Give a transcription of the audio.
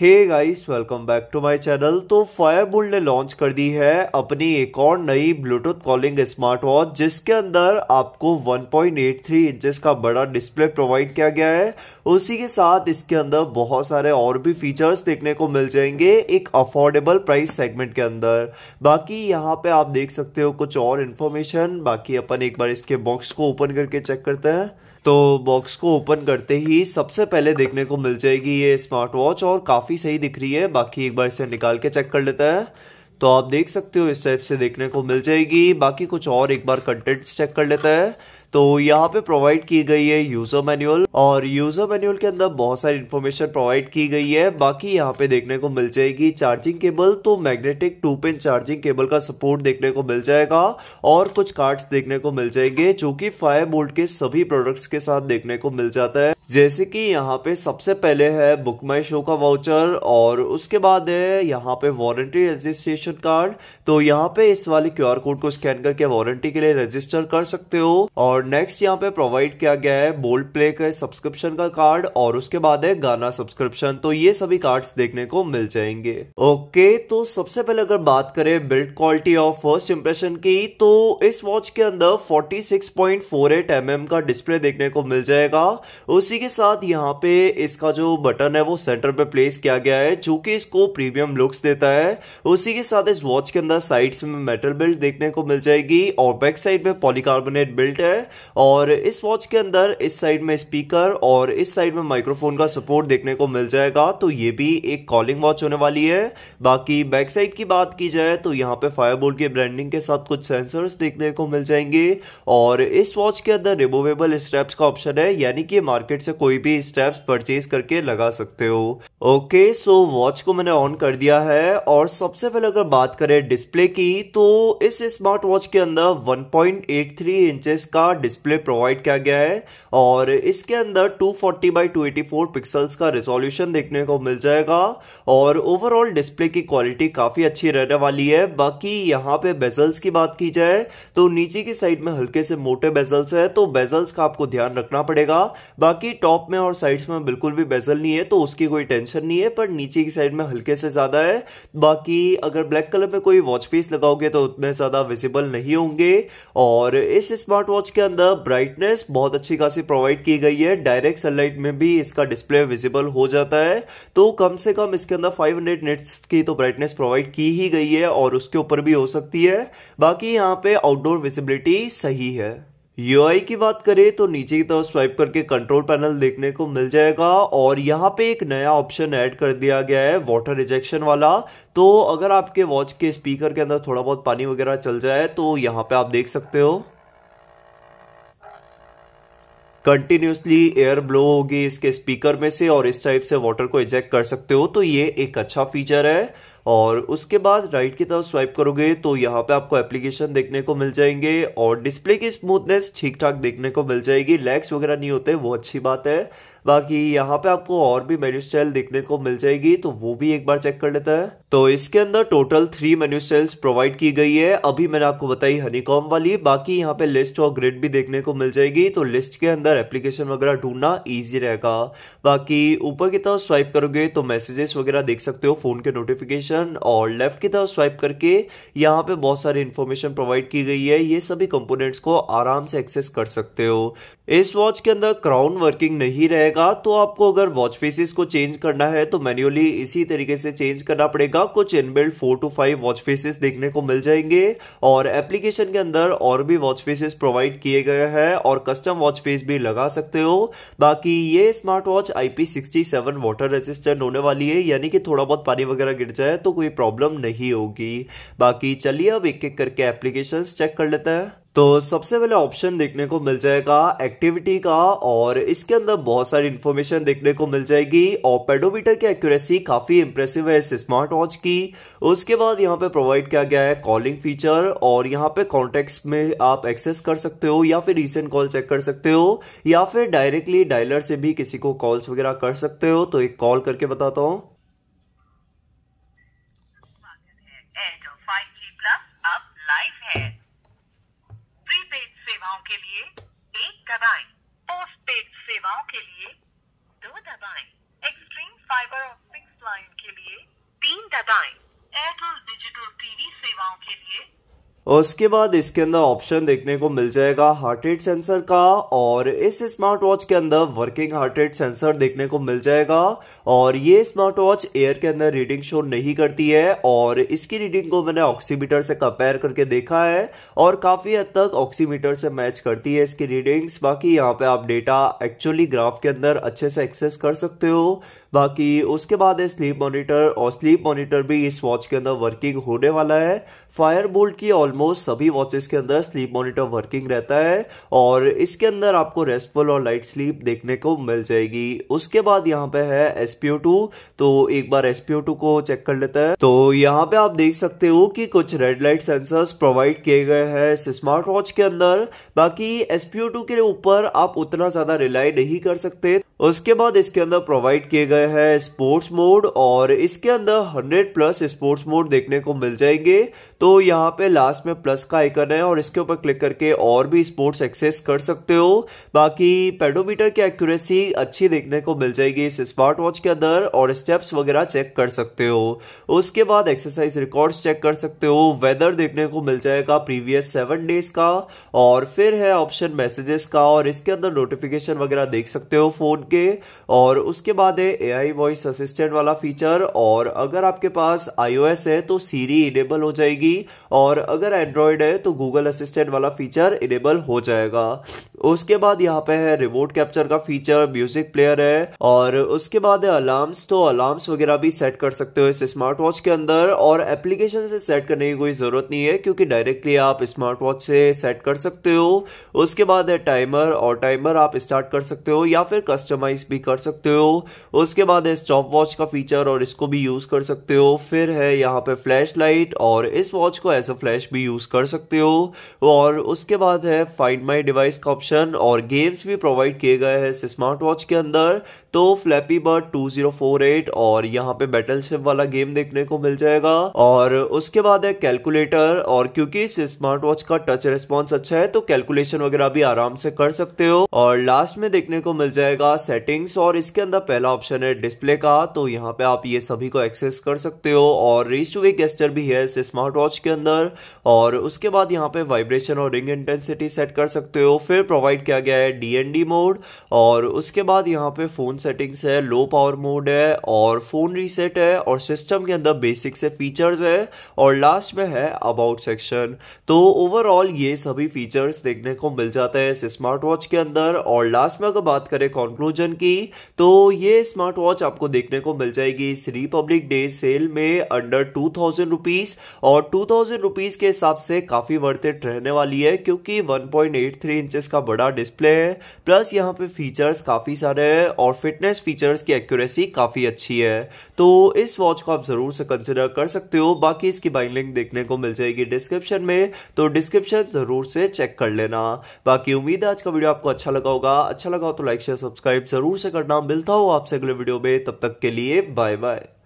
hey guys welcome back to my channel तो Fire Boltt ने launch कर दी है अपनी एक और नई ब्लूटूथ कॉलिंग स्मार्ट वॉच जिसके अंदर आपको 1.83 पॉइंट का बड़ा डिस्प्ले प्रोवाइड किया गया है उसी के साथ इसके अंदर बहुत सारे और भी फीचर्स देखने को मिल जाएंगे एक अफोर्डेबल प्राइस सेगमेंट के अंदर बाकी यहाँ पे आप देख सकते हो कुछ और इन्फॉर्मेशन बाकी अपन एक बार इसके बॉक्स को ओपन करके चेक करते हैं तो बॉक्स को ओपन करते ही सबसे पहले देखने को मिल जाएगी ये स्मार्ट वॉच और काफ़ी सही दिख रही है बाकी एक बार इसे निकाल के चेक कर लेता है तो आप देख सकते हो इस टाइप से देखने को मिल जाएगी बाकी कुछ और एक बार कंटेंट्स चेक कर लेता है तो यहाँ पे प्रोवाइड की गई है यूजर मैनुअल और यूजर मैनुअल के अंदर बहुत सारी इन्फॉर्मेशन प्रोवाइड की गई है बाकी यहाँ पे देखने को मिल जाएगी चार्जिंग केबल तो magnetic two pin charging cable का सपोर्ट देखने को मिल जाएगा और कुछ कार्ड्स देखने को मिल जाएंगे जो की फाइव बोल्ट के सभी प्रोडक्ट्स के साथ देखने को मिल जाता है जैसे कि यहाँ पे सबसे पहले है बुक माई शो का वाउचर और उसके बाद है यहाँ पे वारंटी रजिस्ट्रेशन कार्ड तो यहाँ पे इस वाले आर कोड को स्कैन करके वारंटी के लिए रजिस्टर कर सकते हो और नेक्स्ट यहाँ पे प्रोवाइड किया गया है बोल्ड प्ले का सब्सक्रिप्शन का कार्ड और उसके बाद है गाना सब्सक्रिप्शन तो ये सभी कार्ड देखने को मिल जाएंगे ओके तो सबसे पहले अगर बात करें build quality of first impression की तो इस वॉच के अंदर फोर्टी एम mm का डिस्प्ले देखने को मिल जाएगा उसी इसी के साथ यहाँ पे इसका जो बटन है वो सेंटर पे प्लेस किया गया है जो कि इसको प्रीमियम लुक्स देता है उसी के साथ इस वॉच के अंदर साइड्स में मेटल बिल्ट देखने को मिल जाएगी और बैक साइड में पॉलीकार्बोनेट बिल्ट है और इस वॉच के अंदर इस साइड में स्पीकर और इस साइड में माइक्रोफोन का सपोर्ट देखने को मिल जाएगा तो ये भी एक कॉलिंग वॉच होने वाली है बाकी बैक साइड की बात की जाए तो यहाँ पे फायरबोल्ट की ब्रांडिंग के साथ कुछ सेंसर्स देखने को मिल जाएंगे और इस वॉच के अंदर रिमूवेबल स्ट्रेप्स का ऑप्शन है यानी कि मार्केट से कोई भी स्टेप्स परचेज करके लगा सकते हो ओके सो वॉच को मैंने ऑन कर दिया है और सबसे पहले अगर बात करें डिस्प्ले की तो इस स्मार्ट वॉच के अंदर 1.83 इंचेस का डिस्प्ले प्रोवाइड किया गया है और इसके अंदर 240 फोर्टी बाई टू पिक्सल्स का रिजोल्यूशन देखने को मिल जाएगा और ओवरऑल डिस्प्ले की क्वालिटी काफ़ी अच्छी रहने वाली है बाकी यहाँ पे बेजल्स की बात की जाए तो नीचे की साइड में हल्के से मोटे बेजल्स है तो बेजल्स का आपको ध्यान रखना पड़ेगा बाकी टॉप में और साइड्स में बिल्कुल भी बेजल नहीं है तो उसकी कोई टेंशन टेंशन नहीं है पर नीचे की साइड में हल्के से ज़्यादा है बाकी अगर ब्लैक कलर में कोई वॉच फेस लगाओगे तो उतने ज़्यादा विजिबल नहीं होंगे और इस स्मार्ट वॉच के अंदर ब्राइटनेस बहुत अच्छी खासी प्रोवाइड की गई है डायरेक्ट सनलाइट में भी इसका डिस्प्ले विजिबल हो जाता है तो कम से कम इसके अंदर फाइव हंड्रेड निट्स की तो ब्राइटनेस प्रोवाइड की ही गई है और उसके ऊपर भी हो सकती है बाकी यहाँ पे आउटडोर विजिबिलिटी सही है यूआई की बात करें तो नीचे की तरफ स्वाइप करके कंट्रोल पैनल देखने को मिल जाएगा और यहाँ पे एक नया ऑप्शन ऐड कर दिया गया है वाटर रिजेक्शन वाला तो अगर आपके वॉच के स्पीकर के अंदर थोड़ा बहुत पानी वगैरह चल जाए तो यहाँ पे आप देख सकते हो कंटिन्यूसली एयर ब्लो होगी इसके स्पीकर में से और इस टाइप से वाटर को इजेक्ट कर सकते हो तो ये एक अच्छा फीचर है और उसके बाद राइट की तरफ स्वाइप करोगे तो यहाँ पे आपको एप्लीकेशन देखने को मिल जाएंगे और डिस्प्ले की स्मूथनेस ठीक ठाक देखने को मिल जाएगी लैग्स वगैरह नहीं होते वो अच्छी बात है बाकी यहाँ पे आपको और भी मेन्यू स्टाइल देखने को मिल जाएगी तो वो भी एक बार चेक कर लेता है तो इसके अंदर total three menu styles provide की गई है अभी मैंने आपको बताई हनीकॉम वाली बाकी यहाँ पे लिस्ट और ग्रिड भी देखने को मिल जाएगी तो लिस्ट के अंदर एप्लीकेशन वगैरह ढूंढना ईजी रहेगा बाकी ऊपर की तरफ स्वाइप करोगे तो मैसेजेस वगैरह देख सकते हो फोन के नोटिफिकेशन और लेफ्ट की तरफ स्वाइप करके यहाँ पे बहुत सारी इन्फॉर्मेशन प्रोवाइड की गई है ये सभी कंपोनेंट्स को आराम से एक्सेस कर सकते हो इस वॉच के अंदर क्राउन वर्किंग नहीं रहेगा पड़ेगा तो आपको अगर वॉच फेसिस को चेंज करना है तो मैन्युअली इसी तरीके से चेंज करना पड़ेगा कुछ inbuilt four two five watch faces देखने को मिल जाएंगे और एप्लीकेशन के अंदर और भी वॉच फेसेस प्रोवाइड किए गए हैं और कस्टम वॉच फेस भी लगा सकते हो बाकी ये smart watch IP sixty seven water resistant होने वाली है यानी कि थोड़ा बहुत पानी वगैरह गिर जाए तो कोई प्रॉब्लम नहीं होगी बाकी चलिए अब एक एक करके एप्लीकेशन चेक कर लेते हैं तो सबसे पहले ऑप्शन देखने को मिल जाएगा एक्टिविटी का और इसके अंदर बहुत सारी इन्फॉर्मेशन देखने को मिल जाएगी और पेडोमीटर की एक्यूरेसी काफी इंप्रेसिव है इस स्मार्ट वॉच की उसके बाद यहाँ पे प्रोवाइड किया गया है कॉलिंग फीचर और यहाँ पे कॉन्टेक्ट में आप एक्सेस कर सकते हो या फिर रिसेंट कॉल चेक कर सकते हो या फिर डायरेक्टली डायलर से भी किसी को कॉल्स वगैरह कर सकते हो तो एक कॉल करके बताता हूँ के लिए और उसके बाद इसके अंदर ऑप्शन देखने को मिल जाएगा हार्ट रेट सेंसर का और इस स्मार्ट वॉच के अंदर वर्किंग हार्ट रेट सेंसर देखने को मिल जाएगा और ये स्मार्ट वॉच एयर के अंदर रीडिंग शो नहीं करती है और इसकी रीडिंग को मैंने ऑक्सीमीटर से कंपेयर करके देखा है और काफ़ी हद तक ऑक्सीमीटर से मैच करती है इसकी रीडिंग्स बाकी यहाँ पे आप डेटा एक्चुअली ग्राफ के अंदर अच्छे से एक्सेस कर सकते हो बाकी उसके बाद है स्लीप मॉनिटर और स्लीप मॉनिटर भी इस वॉच के अंदर वर्किंग होने वाला है फायर बोल्ट की ऑलमोस्ट ऑलमोस्ट सभी वॉचेस के अंदर स्लीप मॉनिटर वर्किंग रहता है और इसके अंदर आपको रेस्टफुल और लाइट स्लीप देखने को मिल जाएगी उसके बाद यहाँ पे है एसपीओ टू तो एक बार एसपीओ टू को चेक कर लेता है तो यहाँ पे आप देख सकते हो कि कुछ रेड लाइट सेंसर्स प्रोवाइड किए गए हैं स्मार्ट वॉच के अंदर बाकी एसपीओ के ऊपर आप उतना ज्यादा रिलाई नहीं कर सकते उसके बाद इसके अंदर प्रोवाइड किए गए हैं स्पोर्ट्स मोड और इसके अंदर 100 प्लस स्पोर्ट्स मोड देखने को मिल जाएंगे तो यहाँ पे लास्ट में प्लस का आइकन है और इसके ऊपर क्लिक करके और भी स्पोर्ट्स एक्सेस कर सकते हो बाकी पेडोमीटर की एक्यूरेसी अच्छी देखने को मिल जाएगी इस स्मार्ट वॉच के अंदर और स्टेप्स वगैरह चेक कर सकते हो उसके बाद एक्सरसाइज रिकॉर्ड चेक कर सकते हो वेदर देखने को मिल जाएगा प्रीवियस सेवन डेज का और फिर है ऑप्शन मैसेजेस का और इसके अंदर नोटिफिकेशन वगैरह देख सकते हो फोन के और उसके बाद है एआई वॉइस असिस्टेंट वाला फीचर और अगर आपके पास आईओएस है तो सीरी इनेबल हो जाएगी और अगर एंड्रॉयड है तो गूगल असिस्टेंट वाला फीचर इनेबल हो जाएगा उसके बाद यहाँ पे है रिमोट कैप्चर का फीचर म्यूजिक प्लेयर है और उसके बाद है अलार्म्स तो अलार्म्स वगैरह भी सेट कर सकते हो इस स्मार्ट वॉच के अंदर और एप्लीकेशन से सेट करने की कोई ज़रूरत नहीं है क्योंकि डायरेक्टली आप स्मार्ट वॉच से सेट कर सकते हो उसके बाद है टाइमर और टाइमर आप स्टार्ट कर सकते हो या फिर कस्टम कस्टमाइज भी कर सकते हो उसके बाद है स्टॉप वॉच का फीचर और इसको भी यूज कर सकते हो फिर है यहाँ पे फ्लैश लाइट और इस वॉच को एज अ फ्लैश भी यूज कर सकते हो और उसके बाद है फाइंड माई डिवाइस का ऑप्शन और गेम्स भी प्रोवाइड किए गए हैं इस स्मार्ट वॉच के अंदर तो फ्लैपी बर्ड 2048 और यहाँ पे बैटल शिप वाला गेम देखने को मिल जाएगा और उसके बाद है कैलकुलेटर और क्योंकि इस स्मार्ट वॉच का टच रिस्पॉन्स अच्छा है तो कैलकुलेशन वगैरह भी आराम से कर सकते हो और लास्ट में देखने को मिल जाएगा सेटिंग्स और इसके अंदर पहला ऑप्शन है डिस्प्ले का तो यहाँ पे आप ये सभी को एक्सेस कर सकते हो और रेस टू वे गेस्टर भी है इस स्मार्ट वॉच के अंदर और उसके बाद यहाँ पे वाइब्रेशन और रिंग इंटेंसिटी सेट कर सकते हो फिर प्रोवाइड किया गया है डीएनडी मोड और उसके बाद यहाँ पे फोन सेटिंग्स है लो पावर मोड है और फोन रीसेट है और सिस्टम के अंदर बेसिक से फीचर्स है और लास्ट में है अबाउट सेक्शन तो ओवरऑल ये सभी फीचर्स देखने को मिल जाते हैं इस स्मार्ट वॉच के अंदर और लास्ट में अगर बात करें कॉन्क्लूज वर्जन की तो ये स्मार्ट वॉच आपको देखने को मिल जाएगी इस रिपब्लिक डे सेल में अंडर टू थाउजेंड रुपीज और टू थाउजेंड रुपीज के हिसाब से काफी वर्थिट रहने वाली है क्योंकि one point eight three inches का बड़ा डिस्प्ले है प्लस यहाँ पे फीचर्स काफी सारे हैं और फिटनेस फीचर्स की एक्यूरेसी काफी अच्छी है तो इस वॉच को आप जरूर से कंसिडर कर सकते हो बाकी इसकी बाइंग लिंक देखने को मिल जाएगी डिस्क्रिप्शन में तो डिस्क्रिप्शन जरूर से चेक कर लेना बाकी उम्मीद है आज का वीडियो आपको अच्छा लगा होगा अच्छा लगा हो तो लाइक शेयर सब्सक्राइब ज़रूर से करना मिलता हो आपसे अगले वीडियो में तब तक के लिए बाय बाय